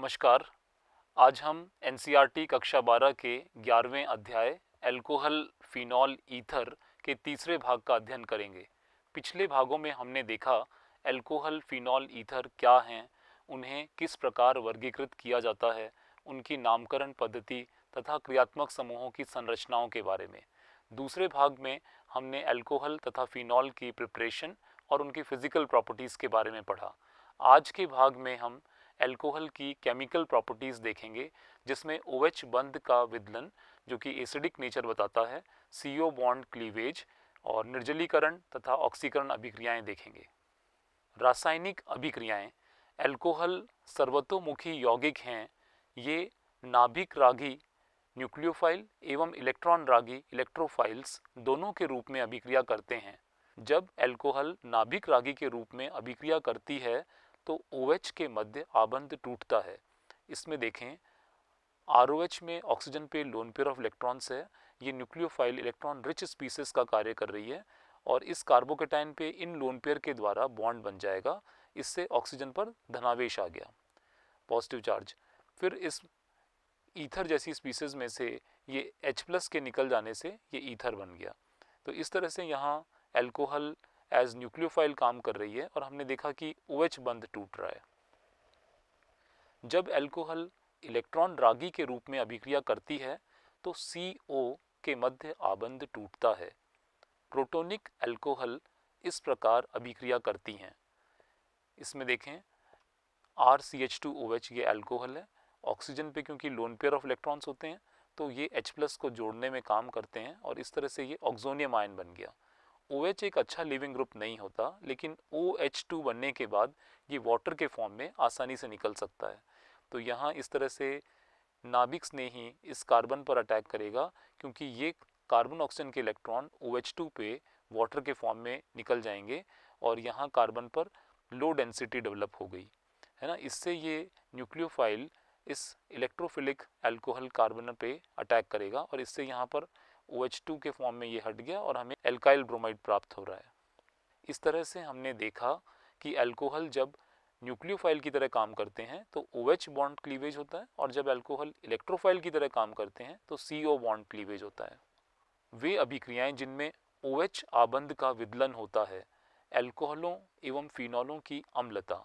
नमस्कार आज हम एन e कक्षा 12 के 11वें अध्याय एल्कोहल फिनॉल ईथर के तीसरे भाग का अध्ययन करेंगे पिछले भागों में हमने देखा एल्कोहल फिनॉल ईथर क्या हैं उन्हें किस प्रकार वर्गीकृत किया जाता है उनकी नामकरण पद्धति तथा क्रियात्मक समूहों की संरचनाओं के बारे में दूसरे भाग में हमने एल्कोहल तथा फिनॉल की प्रिपरेशन और उनकी फिजिकल प्रॉपर्टीज़ के बारे में पढ़ा आज के भाग में हम एल्कोहल की केमिकल प्रॉपर्टीज़ देखेंगे जिसमें ओ OH बंद का विदलन जो कि एसिडिक नेचर बताता है सी ओ बॉन्ड क्लीवेज और निर्जलीकरण तथा ऑक्सीकरण अभिक्रियाएं देखेंगे रासायनिक अभिक्रियाएं एल्कोहल सर्वतोमुखी यौगिक हैं ये नाभिक रागी न्यूक्लियोफाइल एवं इलेक्ट्रॉन रागी इलेक्ट्रोफाइल्स दोनों के रूप में अभिक्रिया करते हैं जब एल्कोहल नाभिक रागी के रूप में अभिक्रिया करती है तो ओ OH के मध्य आबंध टूटता है इसमें देखें आर में ऑक्सीजन पे लोन पेयर ऑफ इलेक्ट्रॉन्स है ये न्यूक्लियोफाइल इलेक्ट्रॉन रिच स्पीसीज का कार्य कर रही है और इस कार्बोकेटाइन पे इन लोन पेयर के द्वारा बॉन्ड बन जाएगा इससे ऑक्सीजन पर धनावेश आ गया पॉजिटिव चार्ज फिर इस ईथर जैसी स्पीसीज में से ये H प्लस के निकल जाने से ये ईथर बन गया तो इस तरह से यहाँ एल्कोहल एज न्यूक्लियोफाइल काम कर रही है और हमने देखा कि ओ OH बंद टूट रहा है जब एल्कोहल इलेक्ट्रॉन रागी के रूप में अभिक्रिया करती है तो सी ओ के मध्य आबंध टूटता है प्रोटोनिक एल्कोहल इस प्रकार अभिक्रिया करती हैं इसमें देखें R C H two O H ये एल्कोहल है ऑक्सीजन पे क्योंकि लोन पेयर ऑफ इलेक्ट्रॉन्स होते हैं तो ये H प्लस को जोड़ने में काम करते हैं और इस तरह से ये ऑक्जोनियम आयन बन गया ओ OH एक अच्छा लिविंग ग्रुप नहीं होता लेकिन ओ टू बनने के बाद ये वाटर के फॉर्म में आसानी से निकल सकता है तो यहाँ इस तरह से नाभिक्स ने ही इस कार्बन पर अटैक करेगा क्योंकि ये कार्बन ऑक्सीजन के इलेक्ट्रॉन ओ टू पे वाटर के फॉर्म में निकल जाएंगे और यहाँ कार्बन पर लो डेंसिटी डेवलप हो गई है ना इससे ये न्यूक्लियोफाइल इस इलेक्ट्रोफिलिक एल्कोहल कार्बन पे अटैक करेगा और इससे यहाँ पर OH2 के फॉर्म में ये हट गया और हमें एल्काइल ब्रोमाइड प्राप्त हो रहा है इस तरह से हमने देखा कि अल्कोहल जब न्यूक्लियोफाइल की तरह काम करते हैं तो ओ OH बॉन्ड क्लीवेज होता है और जब अल्कोहल इलेक्ट्रोफाइल की तरह काम करते हैं तो सी ओ बॉन्ड क्लीवेज होता है वे अभिक्रियाएं जिनमें ओ OH आबंध का विदलन होता है एल्कोहलों एवं फिनॉलों की अम्लता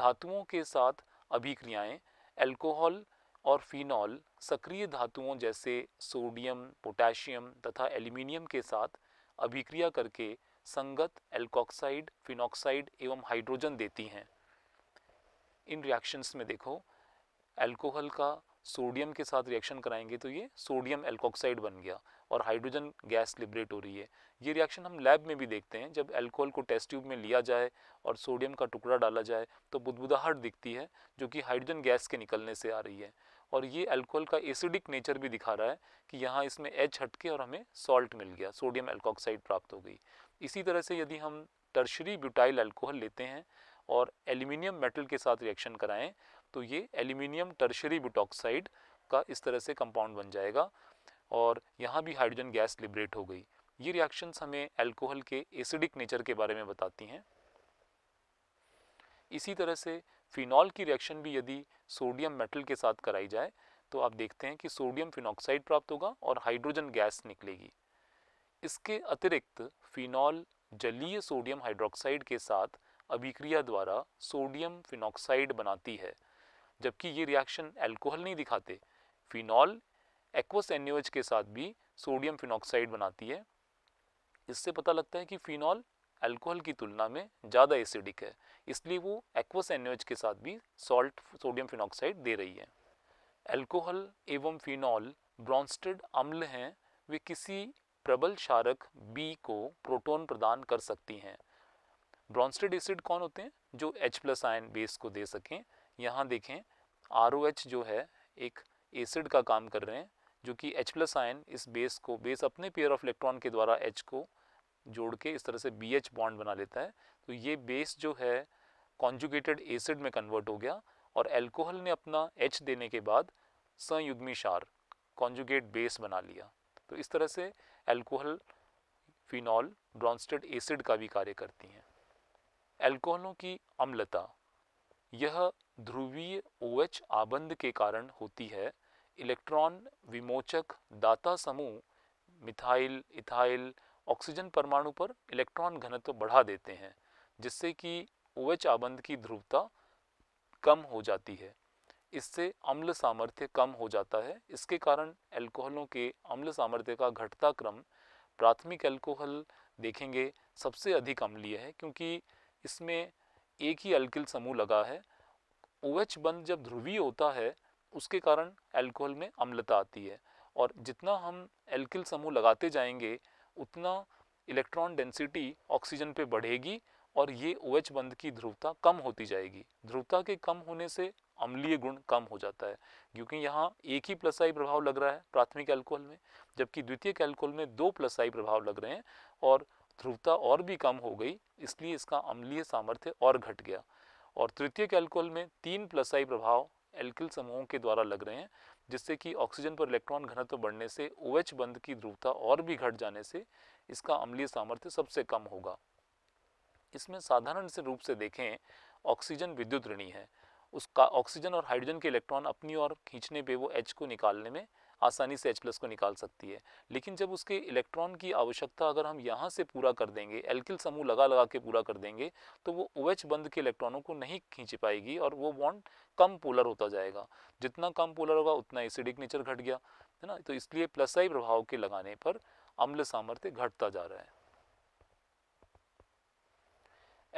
धातुओं के साथ अभिक्रियाएं एल्कोहल और फिनॉल सक्रिय धातुओं जैसे सोडियम पोटेशियम तथा एल्यूमिनियम के साथ अभिक्रिया करके संगत एल्कोक्साइड फिनॉक्साइड एवं हाइड्रोजन देती हैं इन रिएक्शंस में देखो एल्कोहल का सोडियम के साथ रिएक्शन कराएंगे तो ये सोडियम एल्कोक्साइड बन गया और हाइड्रोजन गैस लिबरेट हो रही है ये रिएक्शन हम लैब में भी देखते हैं जब एल्कोहल को टेस्ट ट्यूब में लिया जाए और सोडियम का टुकड़ा डाला जाए तो बुदबुदाहट दिखती है जो कि हाइड्रोजन गैस के निकलने से आ रही है और ये अल्कोहल का एसिडिक नेचर भी दिखा रहा है कि यहाँ इसमें एच हटके और हमें सॉल्ट मिल गया सोडियम एल्कोक्साइड प्राप्त हो गई इसी तरह से यदि हम टर्शरी ब्यूटाइल अल्कोहल लेते हैं और एल्यूमिनियम मेटल के साथ रिएक्शन कराएं तो ये एल्यूमिनियम टर्शरी ब्यूटॉक्साइड का इस तरह से कंपाउंड बन जाएगा और यहाँ भी हाइड्रोजन गैस लिबरेट हो गई ये रिएक्शंस हमें अल्कोहल के एसिडिक नेचर के बारे में बताती हैं इसी तरह से फिनॉल की रिएक्शन भी यदि सोडियम मेटल के साथ कराई जाए तो आप देखते हैं कि सोडियम फिनॉक्साइड प्राप्त होगा और हाइड्रोजन गैस निकलेगी इसके अतिरिक्त फिनॉल जलीय सोडियम हाइड्रोक्साइड के साथ अभिक्रिया द्वारा सोडियम फिनॉक्साइड बनाती है जबकि ये रिएक्शन एल्कोहल नहीं दिखाते फिनॉल एक्वस एन्यूएच के साथ भी सोडियम फिनॉक्साइड बनाती है इससे पता लगता है कि फिनॉल अल्कोहल की तुलना में ज़्यादा एसिडिक है इसलिए वो एक्वस एन के साथ भी सॉल्ट सोडियम फिनॉक्साइड दे रही है अल्कोहल एवं फिनॉल ब्रॉन्स्टेड अम्ल हैं वे किसी प्रबल शारक बी को प्रोटोन प्रदान कर सकती हैं ब्रॉन्स्टेड एसिड कौन होते हैं जो H प्लस आयन बेस को दे सकें यहाँ देखें आर जो है एक एसिड का काम कर रहे हैं जो कि H प्लस आयन इस बेस को बेस अपने पेयर ऑफ इलेक्ट्रॉन के द्वारा H को जोड़ के इस तरह से बी एच बॉन्ड बना लेता है तो ये बेस जो है कॉन्जुगेटेड एसिड में कन्वर्ट हो गया और एल्कोहल ने अपना एच देने के बाद संयुग्मी शार कॉन्जुगेट बेस बना लिया तो इस तरह से एल्कोहल फिनॉल ब्रॉन्स्टेड एसिड का भी कार्य करती हैं एल्कोहलों की अम्लता यह ध्रुवीय ओ एच आबंध के कारण होती है इलेक्ट्रॉन विमोचक दाता समूह मिथाइल इथाइल ऑक्सीजन परमाणु पर इलेक्ट्रॉन घनत्व बढ़ा देते हैं जिससे कि ओ OH आबंध की ध्रुवता कम हो जाती है इससे अम्ल सामर्थ्य कम हो जाता है इसके कारण अल्कोहलों के अम्ल सामर्थ्य का घटता क्रम प्राथमिक अल्कोहल देखेंगे सबसे अधिक अम्लीय है क्योंकि इसमें एक ही अल्किल समूह लगा है ओ बंद जब ध्रुवीय होता है उसके कारण अल्कोहल में अम्लता आती है और जितना हम एल्किल समूह लगाते जाएंगे उतना इलेक्ट्रॉन डेंसिटी ऑक्सीजन पे बढ़ेगी और ये ओ OH बंद की ध्रुवता कम होती जाएगी ध्रुवता के कम होने से अम्लीय गुण कम हो जाता है क्योंकि यहाँ एक ही प्लस आई प्रभाव लग रहा है प्राथमिक एल्कोहल में जबकि द्वितीय एल्कोहल में दो प्लस आई प्रभाव लग रहे हैं और ध्रुवता और भी कम हो गई इसलिए इसका अम्लीय सामर्थ्य और घट गया और तृतीय एल्कोहल में तीन प्लस आई प्रभाव एल्किल समूहों के द्वारा लग रहे हैं जिससे कि ऑक्सीजन पर इलेक्ट्रॉन घनत्व तो बढ़ने से ओ OH बंद की ध्रुवता और भी घट जाने से इसका अम्लीय सामर्थ्य सबसे कम होगा इसमें साधारण से रूप से देखें ऑक्सीजन विद्युत ऋणी है उसका ऑक्सीजन और हाइड्रोजन के इलेक्ट्रॉन अपनी ओर खींचने पे वो एच को निकालने में आसानी से H प्लस को निकाल सकती है लेकिन जब उसके इलेक्ट्रॉन की आवश्यकता अगर हम यहाँ से पूरा कर देंगे एल्किल समूह लगा लगा के पूरा कर देंगे तो वो ओ OH बंद के इलेक्ट्रॉनों को नहीं खींच पाएगी और वो बॉन्ड कम पोलर होता जाएगा जितना कम पोलर होगा उतना एसिडिक नेचर घट गया है ना तो इसलिए प्लस आई प्रभाव के लगाने पर अम्ल सामर्थ्य घटता जा रहा है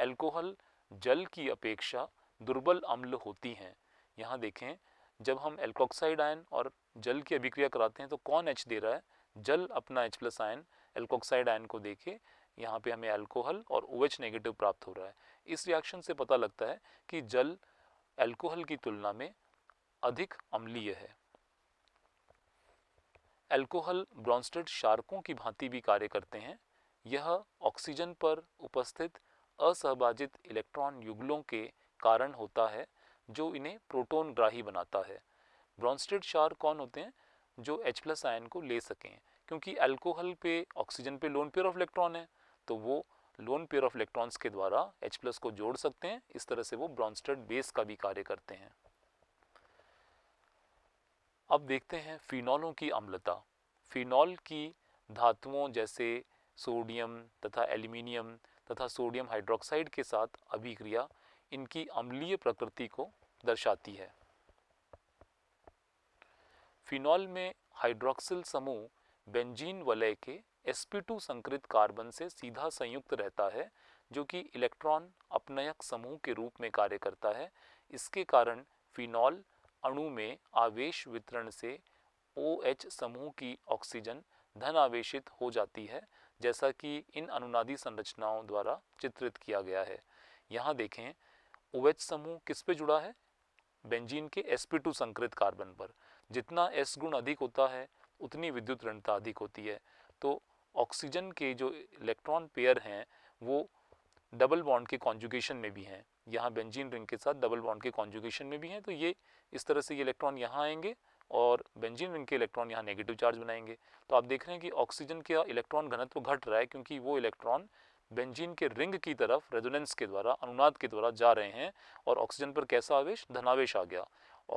एल्कोहल जल की अपेक्षा दुर्बल अम्ल होती हैं यहाँ देखें जब हम एल्कोक्साइड आयन और जल की अभिक्रिया कराते हैं तो कौन एच दे रहा है जल अपना H plus ion alkoxide ion को देखे यहाँ पे हमें अल्कोहल और ओ OH नेगेटिव प्राप्त हो रहा है इस रिएक्शन से पता लगता है कि जल अल्कोहल की तुलना में अधिक अम्लीय है अल्कोहल ब्रॉन्स्टेड शार्कों की भांति भी कार्य करते हैं यह ऑक्सीजन पर उपस्थित असहभाजित इलेक्ट्रॉन युगलों के कारण होता है जो इन्हें प्रोटोन ग्राही बनाता है ब्रॉन्स्टेड क्षार कौन होते हैं जो एच प्लस आयन को ले सकें क्योंकि अल्कोहल पे ऑक्सीजन पे लोन पेयर ऑफ इलेक्ट्रॉन है तो वो लोन पेयर ऑफ इलेक्ट्रॉन्स के द्वारा एच प्लस को जोड़ सकते हैं इस तरह से वो ब्रॉन्स्टेड बेस का भी कार्य करते हैं अब देखते हैं फिनॉलों की अम्लता फिनॉल की धातुओं जैसे सोडियम तथा एल्यूमिनियम तथा सोडियम हाइड्रोक्साइड के साथ अभिक्रिया इनकी अम्लीय प्रकृति को दर्शाती है फिनॉल में हाइड्रोक्सिल समूह बेंजीन वलय के sp2 संकृत कार्बन से सीधा संयुक्त रहता है जो कि इलेक्ट्रॉन अपनयक समूह के रूप में कार्य करता है इसके कारण फिनॉल अणु में आवेश वितरण से OH समूह की ऑक्सीजन धन आवेशित हो जाती है जैसा कि इन अनुनादी संरचनाओं द्वारा चित्रित किया गया है यहाँ देखें OH समूह किस पे जुड़ा है बेंजीन के sp2 संकृत कार्बन पर जितना s गुण अधिक होता है उतनी विद्युत ऋणता अधिक होती है तो ऑक्सीजन के जो इलेक्ट्रॉन पेयर हैं वो डबल बॉन्ड के कॉन्जुगेशन में भी हैं यहाँ बेंजीन रिंग के साथ डबल बॉन्ड के कॉन्जुगेशन में भी हैं तो ये इस तरह से ये इलेक्ट्रॉन यहाँ आएंगे और बेंजीन रिंग के इलेक्ट्रॉन यहाँ नेगेटिव चार्ज बनाएंगे तो आप देख रहे हैं कि ऑक्सीजन का इलेक्ट्रॉन घनत्व घट रहा है क्योंकि वो इलेक्ट्रॉन बेंजीन के रिंग की तरफ रेजोनेंस के द्वारा अनुनाद के द्वारा जा रहे हैं और ऑक्सीजन पर कैसा आवेश धनावेश आ गया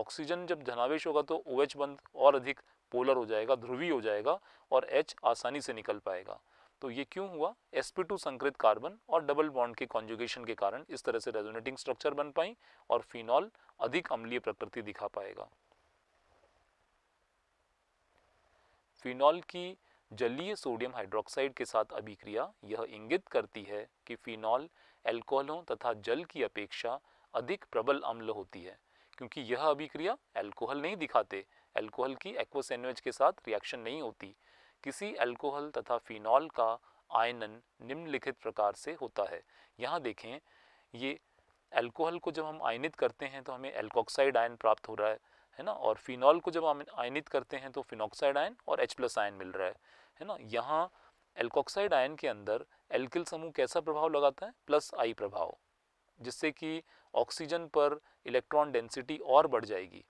ऑक्सीजन जब धनावेश होगा तो ओ OH बंद और अधिक पोलर हो जाएगा ध्रुवीय हो जाएगा और एच आसानी से निकल पाएगा तो ये क्यों हुआ sp2 संकृत कार्बन और डबल बॉन्ड के कॉन्जुगेशन के कारण इस तरह से रेजोनेटिंग स्ट्रक्चर बन पाई और फिनॉल अधिक अम्लीय प्रकृति दिखा पाएगा फिनॉल की जलीय सोडियम हाइड्रोक्साइड के साथ अभिक्रिया यह इंगित करती है कि फिनॉल एल्कोहलों तथा जल की अपेक्षा अधिक प्रबल अम्ल होती है क्योंकि यह अभिक्रिया एल्कोहल नहीं दिखाते एल्कोहल की एक्वसेनवेज के साथ रिएक्शन नहीं होती किसी एल्कोहल तथा फिनॉल का आयनन निम्नलिखित प्रकार से होता है यहाँ देखें ये एल्कोहल को जब हम आयनित करते हैं तो हमें एल्कोक्साइड आयन प्राप्त हो रहा है है ना और फिनॉल को जब हम आयनित करते हैं तो फिनॉक्साइड आयन और एच प्लस आयन मिल रहा है है ना यहाँ एल्कोक्साइड आयन के अंदर एल्किल समूह कैसा प्रभाव लगाता है प्लस आई प्रभाव जिससे कि ऑक्सीजन पर इलेक्ट्रॉन डेंसिटी और बढ़ जाएगी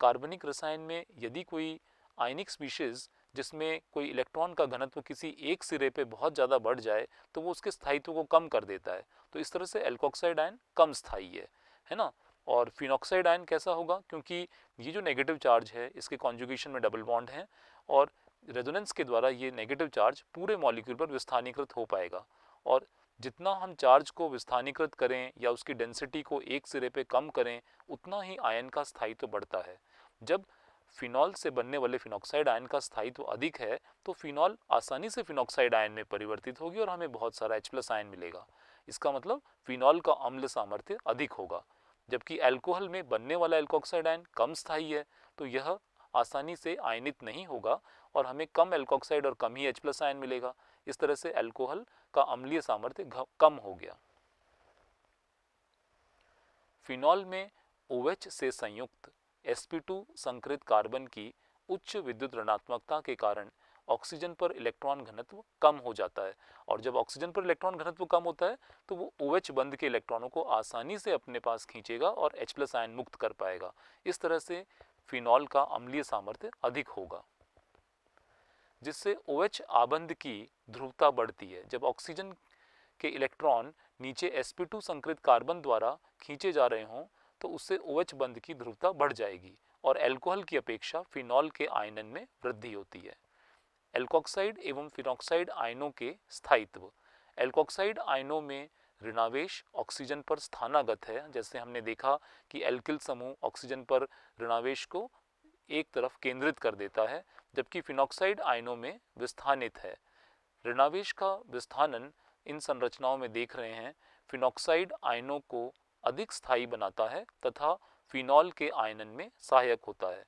कार्बनिक रसायन में यदि कोई आयनिक स्पीशीज़ जिसमें कोई इलेक्ट्रॉन का घनत्व किसी एक सिरे पे बहुत ज़्यादा बढ़ जाए तो वो उसके स्थायित्व को कम कर देता है तो इस तरह से एल्कोक्साइड आयन कम स्थायी है है ना और फिनॉक्साइड आयन कैसा होगा क्योंकि ये जो नेगेटिव चार्ज है इसके कॉन्जुगेशन में डबल बॉन्ड है और रेजोनेंस के द्वारा ये नेगेटिव चार्ज पूरे मॉलिक्यूल पर विस्थानीकृत हो पाएगा और जितना हम चार्ज को विस्थानीकृत करें या उसकी डेंसिटी को एक सिरे पे कम करें उतना ही आयन का स्थायित्व तो बढ़ता है जब फिनॉल से बनने वाले फिनॉक्साइड आयन का स्थायित्व तो अधिक है तो फिनॉल आसानी से फिनॉक्साइड आयन में परिवर्तित होगी और हमें बहुत सारा एच प्लस आयन मिलेगा इसका मतलब फिनॉल का अम्ल सामर्थ्य अधिक होगा जबकि एल्कोहल में बनने वाला एल्कोक्साइड आयन कम स्थायी है तो यह आसानी से आयनित नहीं होगा और हमें कम एल्कोक्साइड और कम ही एच प्लस आयन मिलेगा इस तरह से एल्कोहल का अम्लीय सामर्थ्य कम हो गया फिनॉल में ओएच से संयुक्त sp2 संकृत कार्बन की उच्च विद्युत ऋणात्मकता के कारण ऑक्सीजन पर इलेक्ट्रॉन घनत्व कम हो जाता है और जब ऑक्सीजन पर इलेक्ट्रॉन घनत्व कम होता है तो वो ओ बंद के इलेक्ट्रॉनों को आसानी से अपने पास खींचेगा और एच प्लस आयन मुक्त कर पाएगा इस तरह से फिनॉल का अम्लीय सामर्थ्य अधिक होगा जिससे ओ OH आबंद की ध्रुवता बढ़ती है जब ऑक्सीजन के इलेक्ट्रॉन नीचे sp2 संकृत कार्बन द्वारा खींचे जा रहे हों तो उससे ओ OH बंद की ध्रुवता बढ़ जाएगी और एल्कोहल की अपेक्षा फिनॉल के आयनन में वृद्धि होती है एल्कोक्साइड एवं फिनॉक्साइड आयनों के स्थायित्व एल्कोक्साइड आयनों में ऋणावेश ऑक्सीजन पर स्थानागत है जैसे हमने देखा कि एल्किल समूह ऑक्सीजन पर ऋणावेश को एक तरफ केंद्रित कर देता है जबकि फिनॉक्साइड आयनों में विस्थानित है ऋणावेश का विस्थानन इन संरचनाओं में देख रहे हैं फिनॉक्साइड आयनों को अधिक स्थायी बनाता है तथा फिनॉल के आयनन में सहायक होता है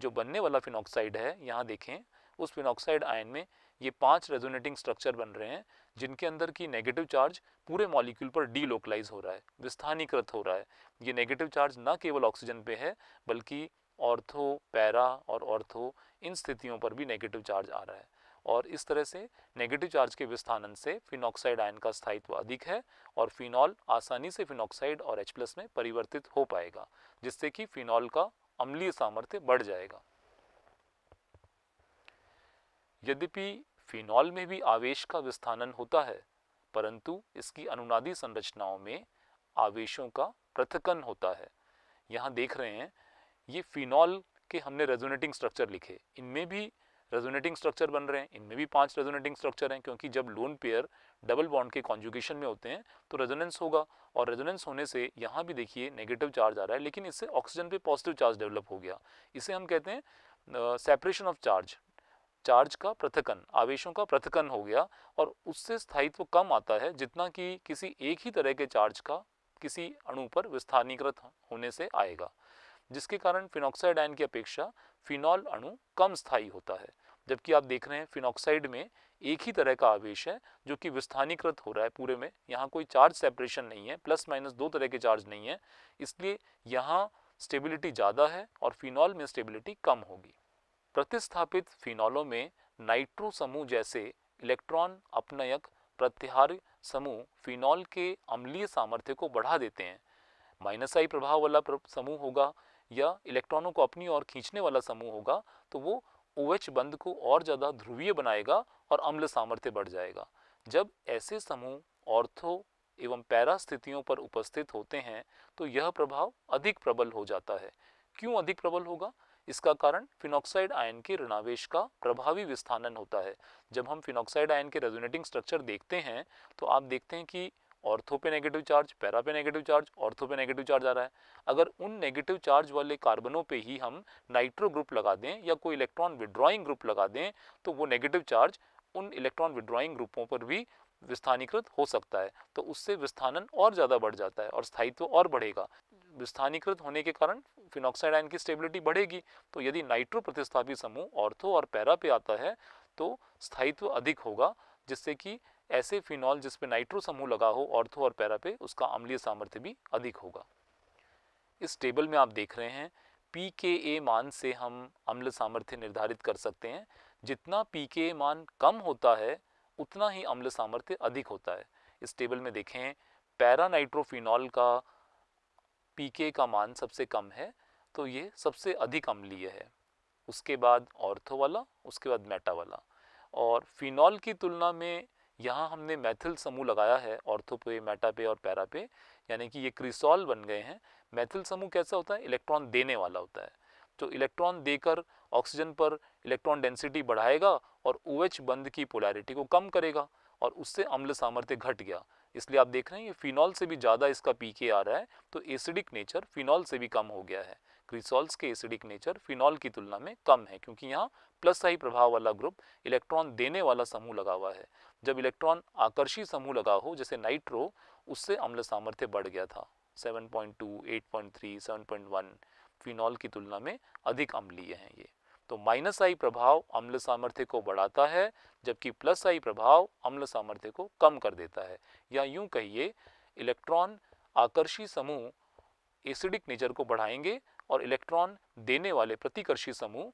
जो बनने वाला फिनॉक्साइड है यहाँ देखें उस फिनॉक्साइड आयन में ये पांच रेजोनेटिंग स्ट्रक्चर बन रहे हैं जिनके अंदर की नेगेटिव चार्ज पूरे मॉलिक्यूल पर डीलोकलाइज हो रहा है विस्थानीकृत हो रहा है ये नेगेटिव चार्ज न केवल ऑक्सीजन पे है बल्कि ऑर्थो पैरा और ऑर्थो इन स्थितियों पर भी नेगेटिव चार्ज आ रहा है और इस तरह से नेगेटिव चार्ज के विस्थानन से फिनॉक्साइड आयन का स्थायित्व अधिक है और फिनॉल आसानी से फिनॉक्साइड और एच प्लस में परिवर्तित हो पाएगा जिससे कि फिनॉल का अम्लीय सामर्थ्य बढ़ जाएगा यद्यपि फिनॉल में भी आवेश का विस्थानन होता है परंतु इसकी अनुनादी संरचनाओं में आवेशों का पृथकन होता है यहाँ देख रहे हैं ये फिनॉल के हमने रेजोनेटिंग स्ट्रक्चर लिखे इनमें भी रेजोनेटिंग स्ट्रक्चर बन रहे हैं इनमें भी पांच रेजोनेटिंग स्ट्रक्चर हैं क्योंकि जब लोन पेयर डबल बॉन्ड के कॉन्जुगेशन में होते हैं तो रेजोनेंस होगा और रेजोनेंस होने से यहाँ भी देखिए नेगेटिव चार्ज आ रहा है लेकिन इससे ऑक्सीजन पे पॉजिटिव चार्ज डेवलप हो गया इसे हम कहते हैं सेपरेशन ऑफ चार्ज चार्ज का पृथकन आवेशों का पृथकन हो गया और उससे स्थायित्व कम आता है जितना कि किसी एक ही तरह के चार्ज का किसी अणु पर विस्थानीकृत होने से आएगा जिसके कारण फिनॉक्साइड आयन की अपेक्षा फिनॉल अणु कम स्थायी होता है जबकि आप देख रहे हैं फिनॉक्साइड में एक ही तरह का आवेश है जो कि विस्थानीकृत हो रहा है पूरे में यहाँ कोई चार्ज सेपरेशन नहीं है प्लस माइनस दो तरह के चार्ज नहीं है इसलिए यहाँ स्टेबिलिटी ज़्यादा है और फिनॉल में स्टेबिलिटी कम होगी प्रतिस्थापित फिनॉलों में नाइट्रो समूह जैसे इलेक्ट्रॉन अपनयक प्रत्याहार समूह फिनॉल के अम्लीय सामर्थ्य को बढ़ा देते हैं माइनस आई प्रभाव वाला समूह होगा या इलेक्ट्रॉनों को अपनी ओर खींचने वाला समूह होगा तो वो ओ OH बंद को और ज़्यादा ध्रुवीय बनाएगा और अम्ल सामर्थ्य बढ़ जाएगा जब ऐसे समूह ऑर्थो एवं पैरा स्थितियों पर उपस्थित होते हैं तो यह प्रभाव अधिक प्रबल हो जाता है क्यों अधिक प्रबल होगा इसका कारण फिनॉक्साइड आयन के ऋणावेश का प्रभावी विस्थानन होता है जब हम फिनॉक्साइड आयन के रेजोनेटिंग स्ट्रक्चर देखते हैं तो आप देखते हैं कि ऑर्थो पे नेगेटिव चार्ज पैरा पे नेगेटिव चार्ज ऑर्थो पे नेगेटिव चार्ज आ रहा है अगर उन नेगेटिव चार्ज वाले कार्बनों पे ही हम नाइट्रो ग्रुप लगा दें या कोई इलेक्ट्रॉन विड्रॉइंग ग्रुप लगा दें तो वो नेगेटिव चार्ज उन इलेक्ट्रॉन विड्रॉइंग ग्रुपों पर भी विस्थानीकृत हो सकता है तो उससे विस्थानन और ज़्यादा बढ़ जाता है और स्थायित्व और बढ़ेगा विस्थानीकृत होने के कारण फिनॉक्साइड आयन की स्टेबिलिटी बढ़ेगी तो यदि नाइट्रो प्रतिस्थापी समूह ऑर्थो और पैरा पे आता है तो स्थायित्व अधिक होगा जिससे कि ऐसे फिनॉल जिसपे नाइट्रो समूह लगा हो ऑर्थो और पैरा पे उसका अम्लीय सामर्थ्य भी अधिक होगा इस टेबल में आप देख रहे हैं पी के ए मान से हम अम्ल सामर्थ्य निर्धारित कर सकते हैं जितना पी के ए मान कम होता है उतना ही अम्ल सामर्थ्य अधिक होता है इस टेबल में देखें पैरा नाइट्रोफिनॉल का पी के का मान सबसे कम है तो ये सबसे अधिक अम्लीय है उसके बाद ऑर्थो वाला उसके बाद मेटा वाला और फिनॉल की तुलना में यहाँ हमने मैथिल समूह लगाया है ऑर्थोपे मेटापे और पैरापे यानी कि ये क्रिसॉल बन गए हैं मैथिल समूह कैसा होता है इलेक्ट्रॉन देने वाला होता है तो इलेक्ट्रॉन देकर ऑक्सीजन पर इलेक्ट्रॉन डेंसिटी बढ़ाएगा और ओ OH बंद की पोलैरिटी को कम करेगा और उससे अम्ल सामर्थ्य घट गया इसलिए आप देख रहे हैं ये फिनॉल से भी ज़्यादा इसका पी आ रहा है तो एसिडिक नेचर फिनॉल से भी कम हो गया है क्रिसॉल्स के एसिडिक नेचर फिनॉल की तुलना में कम है क्योंकि यहाँ प्लस साई प्रभाव वाला ग्रुप इलेक्ट्रॉन देने वाला समूह लगा हुआ है जब इलेक्ट्रॉन आकर्षी समूह लगा हो जैसे नाइट्रो उससे अम्ल सामर्थ्य बढ़ गया था 7.2, 8.3, 7.1 फिनॉल की तुलना में अधिक अम्लीय हैं ये तो माइनस आई प्रभाव अम्ल सामर्थ्य को बढ़ाता है जबकि प्लस आई प्रभाव अम्ल सामर्थ्य को कम कर देता है या यूं कहिए इलेक्ट्रॉन आकर्षी समूह एसिडिक नेचर को बढ़ाएंगे और इलेक्ट्रॉन देने वाले प्रतिकर्षी समूह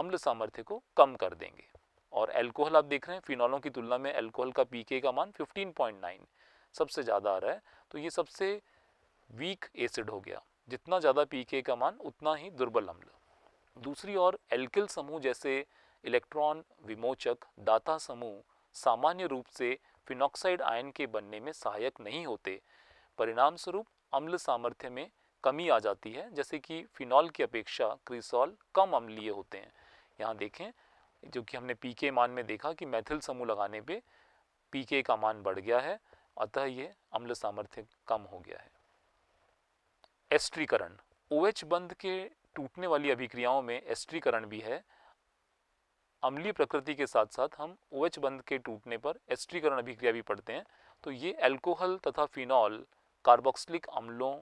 अम्ल सामर्थ्य को कम कर देंगे और एल्कोहल आप देख रहे हैं फिनॉलों की तुलना में एल्कोहल का पीके का मान 15.9 सबसे ज़्यादा आ रहा है तो ये सबसे वीक एसिड हो गया जितना ज़्यादा पी का मान उतना ही दुर्बल अम्ल दूसरी ओर एल्किल समूह जैसे इलेक्ट्रॉन विमोचक दाता समूह सामान्य रूप से फिनॉक्साइड आयन के बनने में सहायक नहीं होते परिणाम स्वरूप अम्ल सामर्थ्य में कमी आ जाती है जैसे कि फिनॉल की अपेक्षा क्रिसॉल कम अम्लीय होते हैं यहाँ देखें जो कि हमने पी के मान में देखा कि मैथिल समूह लगाने पे पी के का मान बढ़ गया है अतः ये अम्ल सामर्थ्य कम हो गया है एस्ट्रीकरण ओ OH बंध के टूटने वाली अभिक्रियाओं में एस्ट्रीकरण भी है अम्लीय प्रकृति के साथ साथ हम ओ OH बंध के टूटने पर एस्ट्रीकरण अभिक्रिया भी पढ़ते हैं तो ये एल्कोहल तथा फिनॉल कार्बोक्सिलिक अम्लों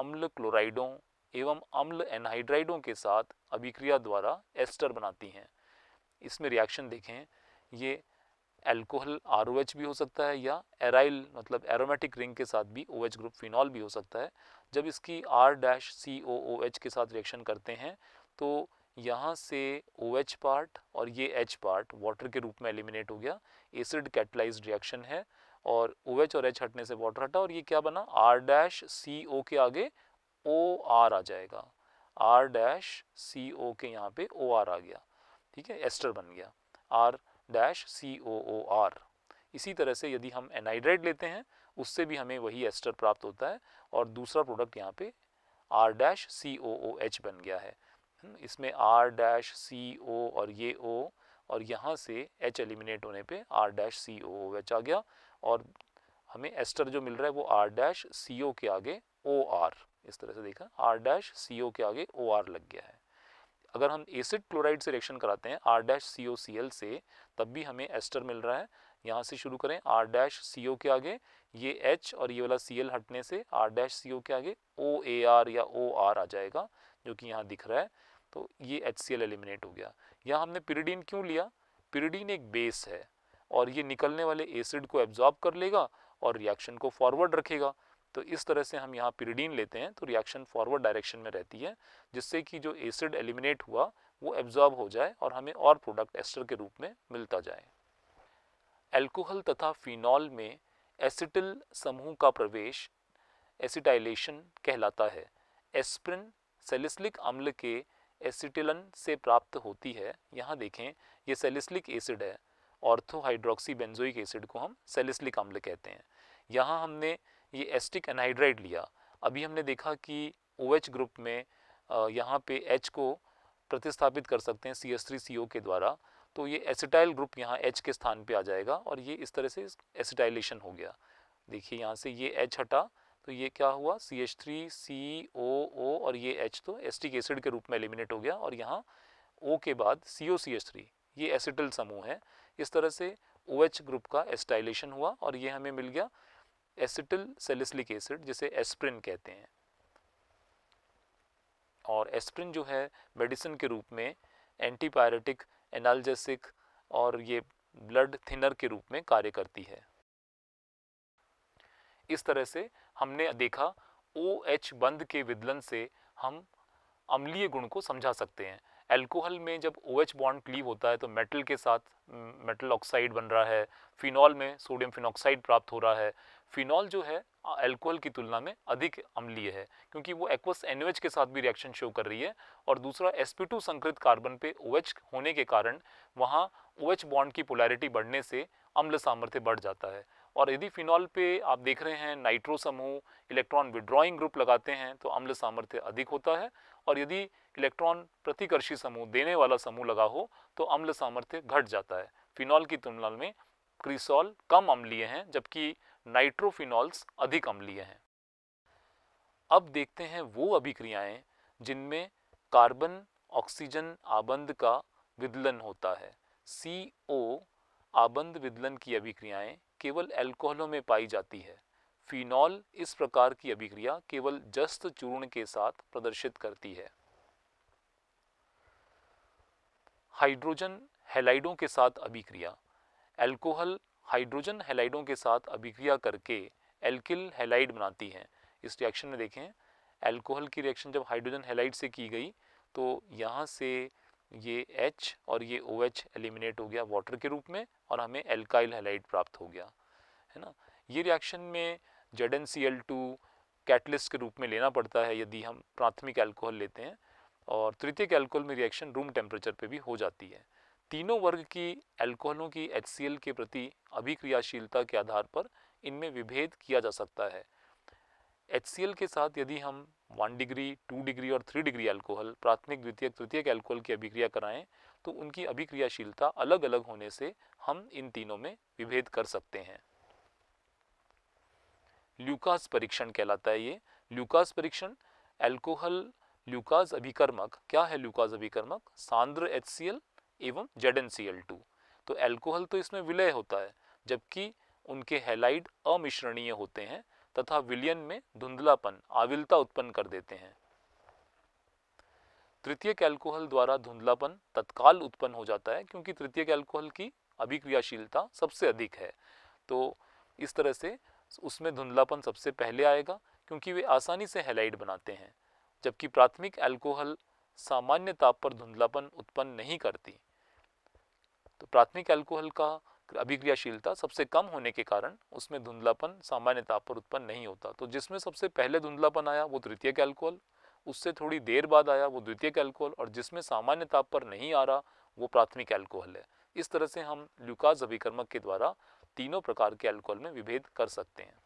अम्ल क्लोराइडों एवं अम्ल एनहाइड्राइडों के साथ अभिक्रिया द्वारा एस्टर बनाती हैं इसमें रिएक्शन देखें ये एल्कोहल आर भी हो सकता है या एराइल मतलब एरोमेटिक रिंग के साथ भी ओ OH ग्रुप फिनॉल भी हो सकता है जब इसकी R dash C O O H के साथ रिएक्शन करते हैं तो यहाँ से ओ OH पार्ट और ये एच पार्ट वाटर के रूप में एलिमिनेट हो गया एसिड कैटलाइज रिएक्शन है और ओ OH और एच हटने से वाटर हटा और ये क्या बना आर डैश सी ओ के आगे ओ आर आ जाएगा आर डैश सी ओ के यहाँ पे ओ आर आ गया ठीक है एस्टर बन गया R dash C O O R इसी तरह से यदि हम एनाइड्राइड लेते हैं उससे भी हमें वही एस्टर प्राप्त होता है और दूसरा प्रोडक्ट यहाँ पे R dash C O O H बन गया है हम्म, इसमें आर डैश सी ओ और ये ओ और यहाँ से एच एलिमिनेट होने पे R dash C O O H आ गया और हमें एस्टर जो मिल रहा है वो आर डैश सी ओ के आगे ओ आर इस तरह से देखा आर डैश सी ओ के आगे ओ आर लग गया है अगर हम एसिड क्लोराइड से रिएक्शन कराते हैं R dash C O C L से तब भी हमें एस्टर मिल रहा है यहाँ से शुरू करें आर डैश सी ओ के आगे ये एच और ये वाला सी एल हटने से आर डैश सी ओ के आगे ओ ए आर या ओ आर आ जाएगा जो कि यहाँ दिख रहा है तो ये एच सी एल एलिमिनेट हो गया यहाँ हमने पिरीडीन क्यों लिया पिरीडीन एक बेस है और ये निकलने वाले एसिड को एब्जॉर्ब कर लेगा और रिएक्शन को फॉरवर्ड रखेगा तो इस तरह से हम यहाँ पिरीडीन लेते हैं तो रिएक्शन फॉरवर्ड डायरेक्शन में रहती है जिससे कि जो एसिड एलिमिनेट हुआ वो एब्जॉर्ब हो जाए और हमें और प्रोडक्ट एस्टर के रूप में मिलता जाए एल्कोहल तथा फिनॉल में एसिटिल समूह का प्रवेश एसिटाइलेशन कहलाता है एस्प्रिन सेलिसलिक अम्ल के एसिटिलन से प्राप्त होती है यहाँ देखें ये सेलिसलिक एसिड है ऑर्थोहाइड्रोक्सी बेंजोइक एसिड को हम सेलिसलिक अम्ल कहते हैं यहाँ हमने ये एस्टिक एनहाइड्राइड लिया अभी हमने देखा कि ओ OH ग्रुप में यहाँ पे एच को प्रतिस्थापित कर सकते हैं सी एस थ्री सी ओ के द्वारा तो ये एसिटाइल ग्रुप यहाँ एच के स्थान पे आ जाएगा और ये इस तरह से एसिटाइलेशन हो गया देखिए यहाँ से ये एच हटा तो ये क्या हुआ सी एच थ्री सी ओ ओ और ये एच तो एस्टिक एसिड के रूप में एलिमिनेट हो गया और यहाँ ओ के बाद C O C H three ये एसिटल समूह है इस तरह से ओ OH ग्रुप का एस्टाइलेशन हुआ और ये हमें मिल गया एसिटिल सेलिसलिक एसिड जिसे एस्प्रिन कहते हैं और एस्प्रिन जो है मेडिसिन के रूप में एंटीपायरेटिक एनाल्जेसिक और ये ब्लड थिनर के रूप में कार्य करती है इस तरह से हमने देखा ओ OH बंद के विदलन से हम अम्लीय गुण को समझा सकते हैं एल्कोहल में जब ओ एच बॉन्ड क्लीव होता है तो मेटल के साथ मेटल mm, ऑक्साइड बन रहा है फिनॉल में सोडियम फिनॉक्साइड प्राप्त हो रहा है फिनॉल जो है एल्कोहल की तुलना में अधिक अम्लीय है क्योंकि वो एक्वस एन के साथ भी रिएक्शन शो कर रही है और दूसरा टू संकृत कार्बन पे ओ OH होने के कारण वहाँ ओ एच बॉन्ड की पोलैरिटी बढ़ने से अम्ल सामर्थ्य बढ़ जाता है और यदि फिनॉल पे आप देख रहे हैं नाइट्रो समूह इलेक्ट्रॉन विड्रॉइंग ग्रुप लगाते हैं तो अम्ल सामर्थ्य अधिक होता है और यदि इलेक्ट्रॉन प्रतिकर्षी समूह देने वाला समूह लगा हो तो अम्ल सामर्थ्य घट जाता है फिनॉल की तुलना में क्रिसॉल कम अम्लीय हैं जबकि नाइट्रोफिनॉल्स अधिक अम्लीय हैं अब देखते हैं वो अभिक्रियाएँ जिनमें कार्बन ऑक्सीजन आबंध का विदलन होता है सी ओ आबंध विदलन की अभिक्रियाएँ केवल एल्कोहलों में पाई जाती है फिनॉल इस प्रकार की अभिक्रिया केवल जस्त चूर्ण के साथ प्रदर्शित करती है हाइड्रोजन हेलाइडों के साथ अभिक्रिया एल्कोहल हाइड्रोजन हेलाइडों के साथ अभिक्रिया करके एल्किल हेलाइड बनाती हैं इस रिएक्शन में देखें एल्कोहल की रिएक्शन जब हाइड्रोजन हेलाइड से की गई तो यहाँ से ये H और ये ओ OH एच एलिमिनेट हो गया वाटर के रूप में और हमें एल्काइल हेलाइट प्राप्त हो गया है ना ये रिएक्शन में Z N C L two catalyst के रूप में लेना पड़ता है यदि हम प्राथमिक एल्कोहल लेते हैं और तृतीय एल्कोहल में रिएक्शन रूम टेम्परेचर पे भी हो जाती है तीनों वर्ग की एल्कोहलों की एच के प्रति अभिक्रियाशीलता के आधार पर इनमें विभेद किया जा सकता है एच के साथ यदि हम वन डिग्री टू डिग्री और थ्री डिग्री अल्कोहल प्राथमिक द्वितीय तृतीय अल्कोहल की अभिक्रिया कराएं तो उनकी अभिक्रियाशीलता अलग अलग होने से हम इन तीनों में विभेद कर सकते हैं ल्यूकास परीक्षण कहलाता है ये ल्यूकास परीक्षण एल्कोहल ल्यूकास अभिकर्मक क्या है ल्यूकास अभिकर्मक सांद्र एच एवं जेड तो एल्कोहल तो इसमें विलय होता है जबकि उनके हेलाइड अमिश्रणीय होते हैं तथा विलियन में धुंधलापन आविलता उत्पन्न कर देते हैं तृतीय अल्कोहल द्वारा धुंधलापन तत्काल उत्पन्न हो जाता है क्योंकि तृतीय अल्कोहल की अभिक्रियाशीलता सबसे अधिक है तो इस तरह से उसमें धुंधलापन सबसे पहले आएगा क्योंकि वे आसानी से हेलाइड बनाते हैं जबकि प्राथमिक अल्कोहल सामान्य ताप पर धुंधलापन उत्पन्न नहीं करती तो प्राथमिक अल्कोहल का अभिक्रियाशीलता सबसे कम होने के कारण उसमें धुंधलापन सामान्य ताप पर उत्पन्न नहीं होता तो जिसमें सबसे पहले धुंधलापन आया वो तृतीय कैल्कोल उससे थोड़ी देर बाद आया वो द्वितीय कैल्कोल और जिसमें सामान्य ताप पर नहीं आ रहा वो प्राथमिक एल्कोहल है इस तरह से हम ल्यूकाज अभिकर्मक के द्वारा तीनों प्रकार के एल्कोहल में विभेद कर सकते हैं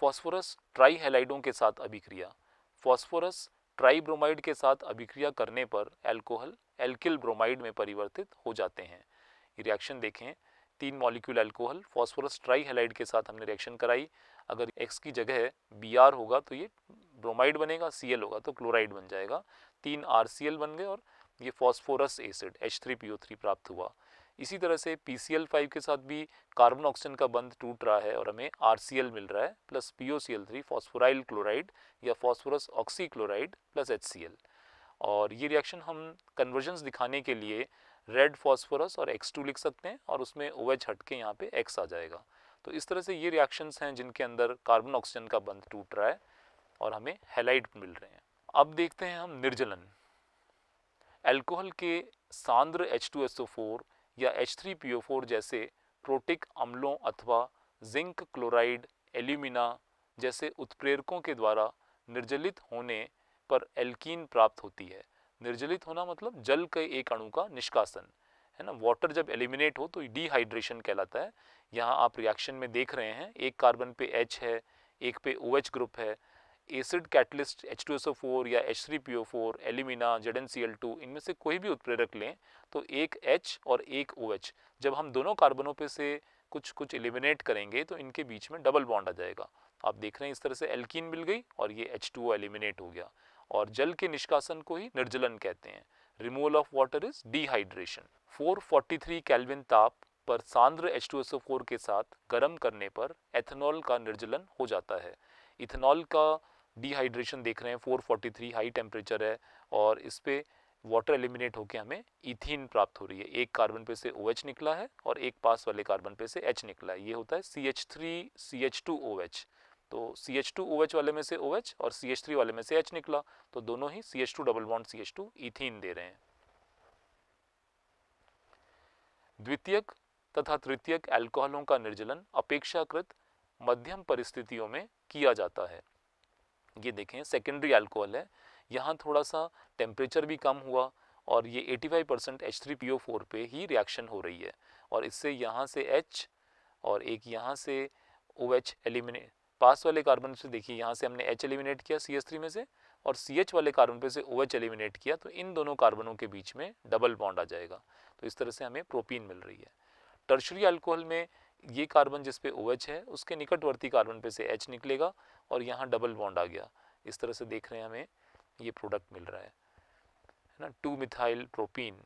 फॉस्फोरस ट्राईहेलाइडों के साथ अभिक्रिया फॉस्फोरस ट्राईब्रोमाइड के साथ अभिक्रिया करने पर एल्कोहल एल्किल ब्रोमाइड में परिवर्तित हो जाते हैं ये रिएक्शन देखें तीन molecule alcohol phosphorus trihalide के साथ हमने रिएक्शन कराई अगर एक्स की जगह बी आर होगा तो ये ब्रोमाइड बनेगा सी एल होगा तो क्लोराइड बन जाएगा तीन आर सी एल बन गए और ये phosphorus acid H three P O three प्राप्त हुआ इसी तरह से पी सी एल फाइव के साथ भी कार्बन ऑक्सीजन का बंध टूट रहा है और हमें आर सी एल मिल रहा है plus P O C L three phosphoryl chloride या phosphorus oxychloride plus H C L और ये रिएक्शन हम कन्वर्जेंस दिखाने के लिए रेड फॉस्फोरस और एक्स टू लिख सकते हैं और उसमें ओ एच हट के यहाँ पे एक्स आ जाएगा तो इस तरह से ये रिएक्शंस हैं जिनके अंदर कार्बन ऑक्सीजन का बंध टूट रहा है और हमें हेलाइट मिल रहे हैं अब देखते हैं हम निर्जलन एल्कोहल के सांद्र H two S O four या H three P O four जैसे प्रोटिक अम्लों अथवा जिंक क्लोराइड एल्यूमिना जैसे उत्प्रेरकों के द्वारा निर्जलित होने पर एल्कीन प्राप्त होती है निर्जलित होना मतलब जल के एक अणु का निष्कासन है ना वाटर जब एलिमिनेट हो तो डिहाइड्रेशन कहलाता है यहाँ आप रिएक्शन में देख रहे हैं एक कार्बन पे एच है एक पे ओ OH ग्रुप है एसिड कैटलिस्ट H2SO4 या H3PO4, एलिमिना जेड इनमें से कोई भी उत्प्रेरक लें तो एक H और एक ओ OH जब हम दोनों कार्बनों पे से कुछ कुछ एलिमिनेट करेंगे तो इनके बीच में डबल बॉन्ड आ जाएगा आप देख रहे हैं इस तरह से एल्कीन मिल गई और ये एच टू एलिमिनेट हो गया और जल के निष्कासन को ही निर्जलन कहते हैं removal of water is dehydration 443 kelvin ताप पर सांद्र H2SO4 के साथ गर्म करने पर एथेनॉल का निर्जलन हो जाता है इथेनॉल का डिहाइड्रेशन देख रहे हैं 443 हाई टेम्परेचर है और इस पर वाटर एलिमिनेट होकर हमें इथिन प्राप्त हो रही है एक कार्बन पे से ओ OH निकला है और एक पास वाले कार्बन पे से एच निकला है ये होता है C H three C H two O H तो C H two O H वाले में से ओ OH एच और सी एच थ्री वाले में से एच निकला तो दोनों ही C H two double bond C H two ethene दे रहे हैं द्वितीयक तथा तृतीयक अल्कोहलों का निर्जलन अपेक्षाकृत मध्यम परिस्थितियों में किया जाता है ये देखें सेकेंडरी अल्कोहल है यहाँ थोड़ा सा टेम्परेचर भी कम हुआ और ये 85 percent H three P O four पे ही रिएक्शन हो रही है और इससे यहाँ से H और एक यहाँ से ओ OH एच एलिमिने पास वाले कार्बन से देखिए यहाँ से हमने एच एलिमिनेट किया सी एस थ्री में से और सी एच वाले कार्बन पे से ओ एच एलिमिनेट किया तो इन दोनों कार्बनों के बीच में डबल बॉन्ड आ जाएगा तो इस तरह से हमें प्रोपीन मिल रही है टर्शरी अल्कोहल में ये कार्बन जिसपे ओ एच है उसके निकटवर्ती कार्बन पे से एच निकलेगा और यहाँ डबल बॉन्ड आ गया इस तरह से देख रहे हैं हमें ये प्रोडक्ट मिल रहा है है ना टू मिथाइल प्रोपीन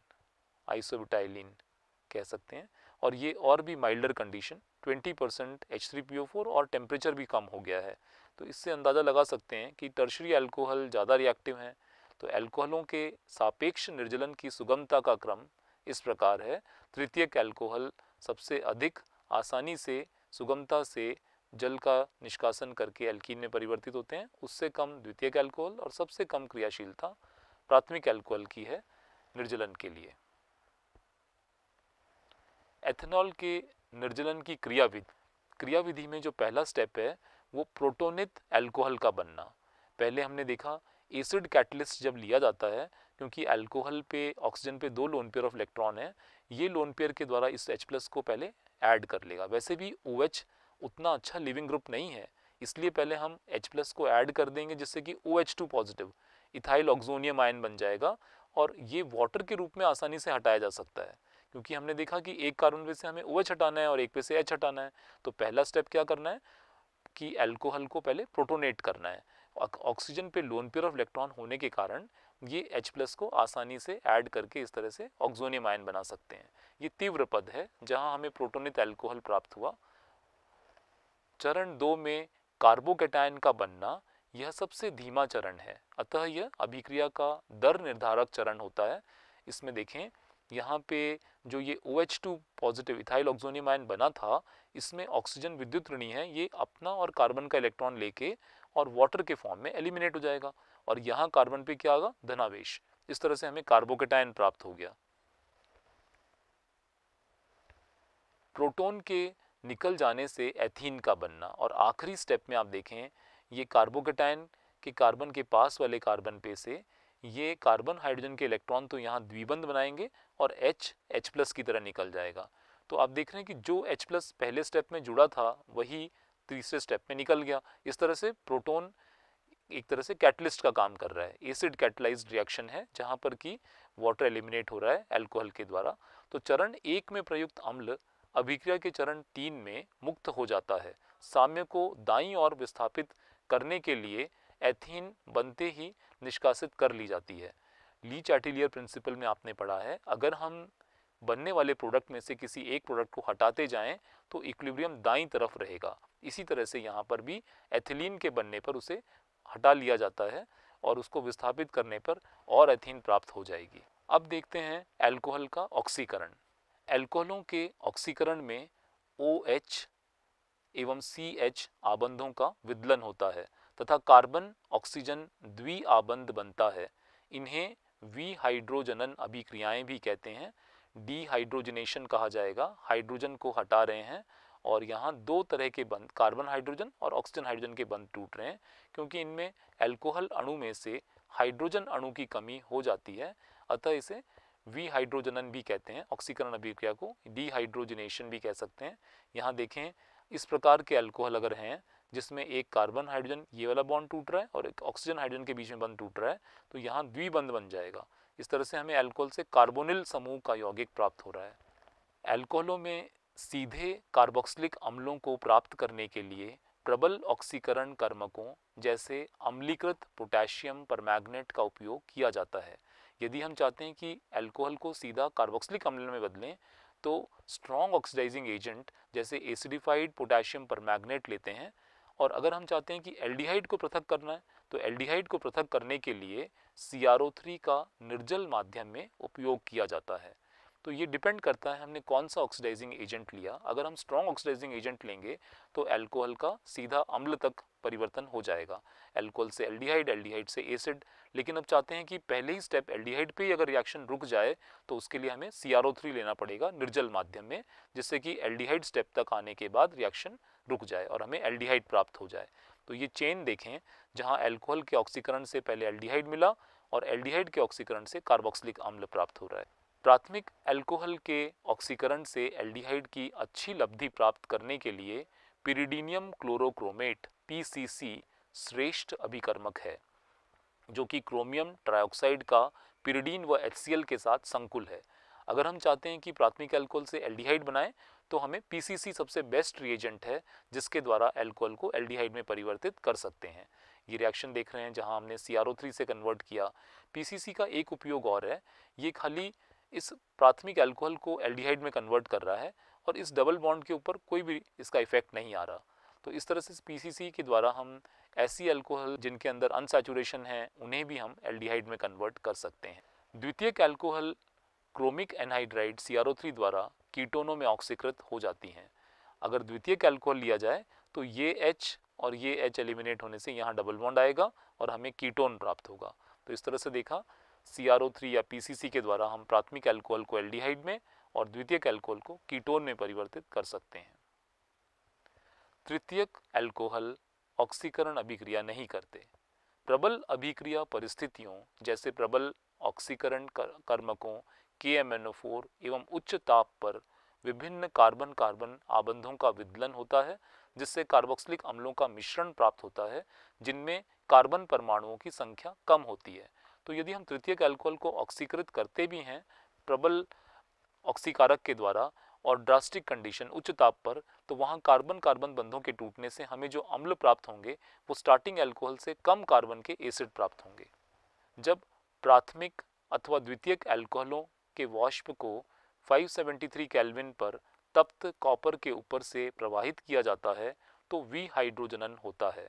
आइसोबिटाइलिन कह सकते हैं और ये और भी milder condition twenty percent H और टेम्परेचर भी कम हो गया है तो इससे अंदाज़ा लगा सकते हैं कि टर्शरी अल्कोहल ज़्यादा रिएक्टिव हैं तो अल्कोहलों के सापेक्ष निर्जलन की सुगमता का क्रम इस प्रकार है तृतीय अल्कोहल सबसे अधिक आसानी से सुगमता से जल का निष्कासन करके एल्कीन में परिवर्तित होते हैं उससे कम द्वितीय अल्कोहल और सबसे कम क्रियाशीलता प्राथमिक अल्कोहल की है निर्जलन के लिए एथेनॉल के निर्जलन की क्रियाविधि क्रियाविधि में जो पहला स्टेप है वो प्रोटोनित एल्कोहल का बनना पहले हमने देखा एसिड कैटलिस्ट जब लिया जाता है क्योंकि एल्कोहल पे ऑक्सीजन पे दो लोन पेयर ऑफ इलेक्ट्रॉन है ये लोन पेयर के द्वारा इस H प्लस को पहले ऐड कर लेगा वैसे भी ओ OH उतना अच्छा लिविंग ग्रुप नहीं है इसलिए पहले हम H प्लस को ऐड कर देंगे जिससे कि O H two positive ethyl oxonium ion बन जाएगा और ये वाटर के रूप में आसानी से हटाया जा सकता है क्योंकि हमने देखा कि एक कार्बन पे से हमें ओ एच हटाना है और एक पे से एच हटाना है तो पहला स्टेप क्या करना है कि एल्कोहल को पहले प्रोटोनेट करना है ऑक्सीजन पे लोन पेयर ऑफ इलेक्ट्रॉन होने के कारण ये H प्लस को आसानी से ऐड करके इस तरह से ऑक्जोनियम आयन बना सकते हैं ये तीव्र पद है जहां हमें प्रोटोनित एल्कोहल प्राप्त हुआ चरण दो में कार्बोकेटायन का बनना यह सबसे धीमा चरण है अतः यह अभिक्रिया का दर निर्धारक चरण होता है इसमें देखें यहाँ पे जो ये O H two positive ethyl oxonium ion बना था इसमें ऑक्सीजन विद्युत ऋणी है ये अपना और कार्बन का इलेक्ट्रॉन लेके और वाटर के फॉर्म में एलिमिनेट हो जाएगा और यहाँ कार्बन पे क्या आगा धनावेश इस तरह से हमें कार्बोकेटाइन प्राप्त हो गया प्रोटोन के निकल जाने से एथीन का बनना और आखिरी स्टेप में आप देखें ये कार्बोकेटाइन के कार्बन के पास वाले कार्बन पे से ये कार्बन हाइड्रोजन के इलेक्ट्रॉन तो यहाँ द्विबंध बनाएंगे और H H प्लस की तरह निकल जाएगा तो आप देख रहे हैं कि जो H प्लस पहले स्टेप में जुड़ा था वही तीसरे स्टेप में निकल गया इस तरह से प्रोटोन एक तरह से कैटलिस्ट का काम कर रहा है एसिड कैटलाइज रिएक्शन है जहाँ पर कि वाटर एलिमिनेट हो रहा है एल्कोहल के द्वारा तो चरण एक में प्रयुक्त अम्ल अभिक्रिया के चरण तीन में मुक्त हो जाता है साम्य को दाई और विस्थापित करने के लिए एथीन बनते ही निष्कासित कर ली जाती है ली चैटिलियर प्रिंसिपल में आपने पढ़ा है अगर हम बनने वाले प्रोडक्ट में से किसी एक प्रोडक्ट को हटाते जाएं तो इक्विलिब्रियम दाई तरफ रहेगा इसी तरह से यहाँ पर भी एथिलीन के बनने पर उसे हटा लिया जाता है और उसको विस्थापित करने पर और एथीन प्राप्त हो जाएगी अब देखते हैं एल्कोहल का ऑक्सीकरण एल्कोहलों के ऑक्सीकरण में ओ OH एवं सी एच आबंधों का विदलन होता है तथा कार्बन ऑक्सीजन द्विआबंध बनता है इन्हें विहाइड्रोजनन अभिक्रियाएं भी कहते हैं डीहाइड्रोजनेशन कहा जाएगा हाइड्रोजन को हटा रहे हैं और यहाँ दो तरह के बंद कार्बन हाइड्रोजन और ऑक्सीजन हाइड्रोजन के बंद टूट रहे हैं क्योंकि इनमें एल्कोहल अणु में से हाइड्रोजन अणु की कमी हो जाती है अतः इसे विहाइड्रोजनन भी कहते हैं ऑक्सीकरण अभिक्रिया को डीहाइड्रोजनेशन भी कह सकते हैं यहाँ देखें इस प्रकार के अल्कोहल अगर हैं जिसमें एक कार्बन हाइड्रोजन ये वाला बॉन्ड टूट रहा है और एक ऑक्सीजन हाइड्रोजन के बीच में बंद टूट रहा है तो यहाँ द्विबंध बन जाएगा इस तरह से हमें एल्कोहल से कार्बोनिल समूह का यौगिक प्राप्त हो रहा है एल्कोहलों में सीधे कार्बोक्सिलिक अम्लों को प्राप्त करने के लिए प्रबल ऑक्सीकरण कर्मकों जैसे अम्लीकृत पोटेशियम पर का उपयोग किया जाता है यदि हम चाहते हैं कि एल्कोहल को सीधा कार्बोक्सिलिक अम्ल में बदलें तो स्ट्रॉन्ग ऑक्सीडाइजिंग एजेंट जैसे एसिडिफाइड पोटेशियम पर लेते हैं और अगर हम चाहते हैं कि एल्डिहाइड को पृथक करना है तो एल्डिहाइड को पृथक करने के लिए सी का निर्जल माध्यम में उपयोग किया जाता है तो ये डिपेंड करता है हमने कौन सा ऑक्सीडाइजिंग एजेंट लिया अगर हम स्ट्रॉन्ग ऑक्सीडाइजिंग एजेंट लेंगे तो एल्कोहल का सीधा अम्ल तक परिवर्तन हो जाएगा एल्कोहल से एल्डिहाइड एल्डिहाइड से एसिड लेकिन अब चाहते हैं कि पहले ही स्टेप एल्डिहाइड पे ही अगर रिएक्शन रुक जाए तो उसके लिए हमें सीआरओ थ्री लेना पड़ेगा निर्जल माध्यम में जिससे कि एल्डिहाइड स्टेप तक आने के बाद रिएक्शन रुक जाए और हमें एल्डिहाइड प्राप्त हो जाए तो ये चेन देखें जहाँ एल्कोहल के ऑक्सीकरण से पहले एल्डिहाइड मिला और एल्डिहाइड के ऑक्सीकरण से कार्बोक्सिलिक अम्ल प्राप्त हो रहा है प्राथमिक एल्कोहल के ऑक्सीकरण से एल्डिहाइड की अच्छी लब्धि प्राप्त करने के लिए पिरिडीनियम क्लोरोक्रोमेट पी श्रेष्ठ अभिकर्मक है जो कि क्रोमियम ट्राइऑक्साइड का पिरिडीन व एच के साथ संकुल है अगर हम चाहते हैं कि प्राथमिक एल्कोहल से एल्डिहाइड बनाएं तो हमें पीसीसी सबसे बेस्ट रिएजेंट है जिसके द्वारा एल्कोहल को एल्डिहाइड में परिवर्तित कर सकते हैं ये रिएक्शन देख रहे हैं जहां हमने सी से कन्वर्ट किया पीसीसी का एक उपयोग और है ये खाली इस प्राथमिक एल्कोहल को एल्डिहाइड में कन्वर्ट कर रहा है और इस डबल बॉन्ड के ऊपर कोई भी इसका इफेक्ट नहीं आ रहा तो इस तरह से पीसीसी के द्वारा हम ऐसी अल्कोहल जिनके अंदर अनसेचुरेशन है उन्हें भी हम एल्डिहाइड में कन्वर्ट कर सकते हैं द्वितीय अल्कोहल क्रोमिक एनहाइड्राइड सी द्वारा कीटोनों में ऑक्सीकृत हो जाती हैं अगर द्वितीय अल्कोहल लिया जाए तो ये एच और ये एच एलिमिनेट होने से यहाँ डबल बॉन्ड आएगा और हमें कीटोन प्राप्त होगा तो इस तरह से देखा सी या पी के द्वारा हम प्राथमिक एल्कोहल को एल्डिहाइड में और द्वितीय अल्कोहल को कीटोन में परिवर्तित कर सकते हैं तृतीयक अल्कोहल ऑक्सीकरण अभिक्रिया नहीं करते प्रबल अभिक्रिया परिस्थितियों जैसे प्रबल ऑक्सीकरण कर्मकों के एम एवं उच्च ताप पर विभिन्न कार्बन कार्बन आबंधों का विदलन होता है जिससे कार्बोक्सिलिक अम्लों का मिश्रण प्राप्त होता है जिनमें कार्बन परमाणुओं की संख्या कम होती है तो यदि हम तृतीयक अल्कोहल को ऑक्सीकृत करते भी हैं प्रबल ऑक्सीकारक के द्वारा और ड्रास्टिक कंडीशन उच्च ताप पर तो वहाँ कार्बन कार्बन बंधों के टूटने से हमें जो अम्ल प्राप्त होंगे वो स्टार्टिंग एल्कोहल से कम कार्बन के एसिड प्राप्त होंगे जब प्राथमिक अथवा द्वितीयक एल्कोहलों के वाष्प को 573 केल्विन पर तप्त कॉपर के ऊपर से प्रवाहित किया जाता है तो हाइड्रोजनन होता है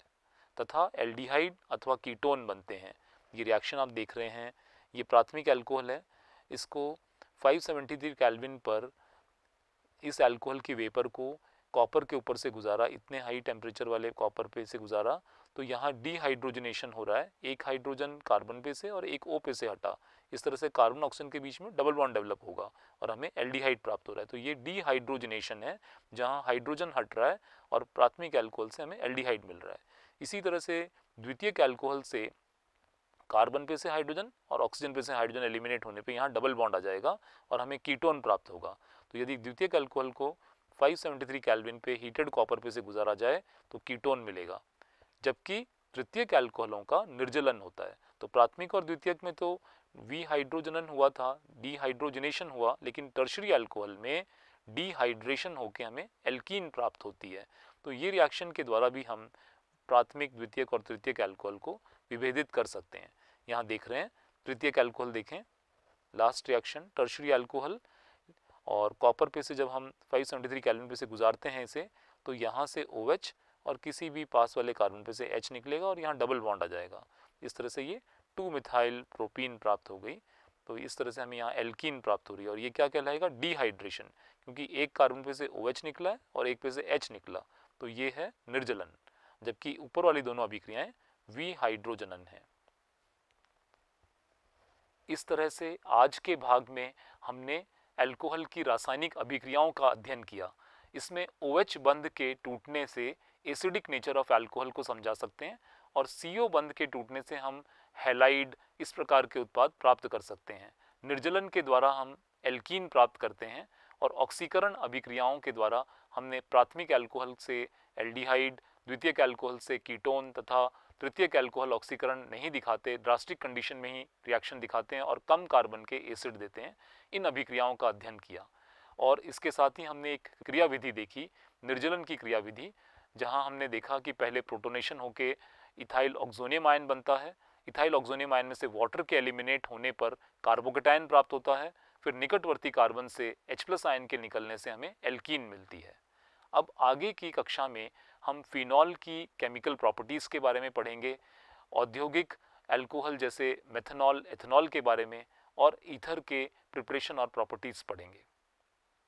तथा एल्डिहाइड अथवा कीटोन बनते हैं ये रिएक्शन आप देख रहे हैं ये प्राथमिक एल्कोहल है इसको 573 केल्विन पर इस अल्कोहल की वेपर को कॉपर के ऊपर से गुजारा इतने हाई टेम्परेचर वाले कॉपर पे से गुजारा तो यहाँ डिहाइड्रोजनेशन हो रहा है एक हाइड्रोजन कार्बन पे से और एक ओ पे से हटा इस तरह से कार्बन ऑक्सीजन के बीच में डबल बॉन्ड डेवलप होगा और हमें एल्डिहाइड प्राप्त हो रहा है तो ये डिहाइड्रोजनेशन है जहाँ हाइड्रोजन हट रहा है और प्राथमिक एल्कोहल से हमें एल्डिहाइड मिल रहा है इसी तरह से द्वितीय एल्कोहल से कार्बन पे से हाइड्रोजन और ऑक्सीजन पे से हाइड्रोजन एलिमिनेट होने पे यहाँ डबल बॉन्ड आ जाएगा और हमें कीटोन प्राप्त होगा तो यदि द्वितीय अल्कोहल को 573 कैलविन पे हीटेड कॉपर पे से गुजारा जाए तो कीटोन मिलेगा जबकि तृतीय अल्कोहलों का निर्जलन होता है तो प्राथमिक और द्वितीयक में तो हाइड्रोजनन हुआ था डीहाइड्रोजनेशन हुआ लेकिन टर्शरी अल्कोहल में डीहाइड्रेशन होकर हमें एल्कीन प्राप्त होती है तो ये रिएक्शन के द्वारा भी हम प्राथमिक द्वितीयक और तृतीयक अल्कोहल को विभेदित कर सकते हैं यहाँ देख रहे हैं तृतीयक अल्कोहल देखें लास्ट रिएक्शन टर्शरी अल्कोहल और कॉपर पे से जब हम 573 सेवेंटी कैलविन पे से गुजारते हैं इसे तो यहाँ से ओ OH और किसी भी पास वाले कार्बन पे से एच निकलेगा और यहाँ डबल बॉन्ड आ जाएगा इस तरह से ये टू मिथाइल प्रोपीन प्राप्त हो गई तो इस तरह से हमें यहाँ एल्किन प्राप्त हो रही है और ये क्या कहलाएगा डिहाइड्रेशन क्योंकि एक कार्बन पे से ओ OH निकला है और एक पे से एच निकला तो ये है निर्जलन जबकि ऊपर वाली दोनों अभिक्रियाएँ हाइड्रोजनन है इस तरह से आज के भाग में हमने एल्कोहल की रासायनिक अभिक्रियाओं का अध्ययन किया इसमें ओ OH बंद के टूटने से एसिडिक नेचर ऑफ एल्कोहल को समझा सकते हैं और CO बंद के टूटने से हम हेलाइड इस प्रकार के उत्पाद प्राप्त कर सकते हैं निर्जलन के द्वारा हम एल्कीन प्राप्त करते हैं और ऑक्सीकरण अभिक्रियाओं के द्वारा हमने प्राथमिक एल्कोहल से एल्डिहाइड द्वितीयक एल्कोहल से कीटोन तथा तृतीयक अल्कोहल ऑक्सीकरण नहीं दिखाते ड्रास्टिक कंडीशन में ही रिएक्शन दिखाते हैं और कम कार्बन के एसिड देते हैं इन अभिक्रियाओं का अध्ययन किया और इसके साथ ही हमने एक क्रियाविधि देखी निर्जलन की क्रियाविधि विधि जहाँ हमने देखा कि पहले प्रोटोनेशन होके इथाइल ऑक्जोनियम आयन बनता है इथाइल ऑक्जोनियम आयन में से वाटर के एलिमिनेट होने पर कार्बोकेटाइन प्राप्त होता है फिर निकटवर्ती कार्बन से H आयन के निकलने से हमें एल्कीन मिलती है अब आगे की कक्षा में हम फ़िनॉल की केमिकल प्रॉपर्टीज़ के बारे में पढ़ेंगे औद्योगिक अल्कोहल जैसे मेथनॉल एथनॉल के बारे में और ईथर के प्रिपरेशन और प्रॉपर्टीज़ पढ़ेंगे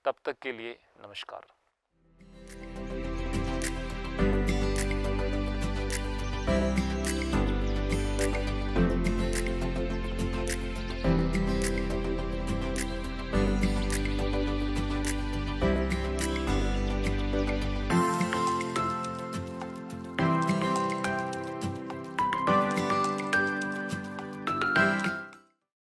तब तक के लिए नमस्कार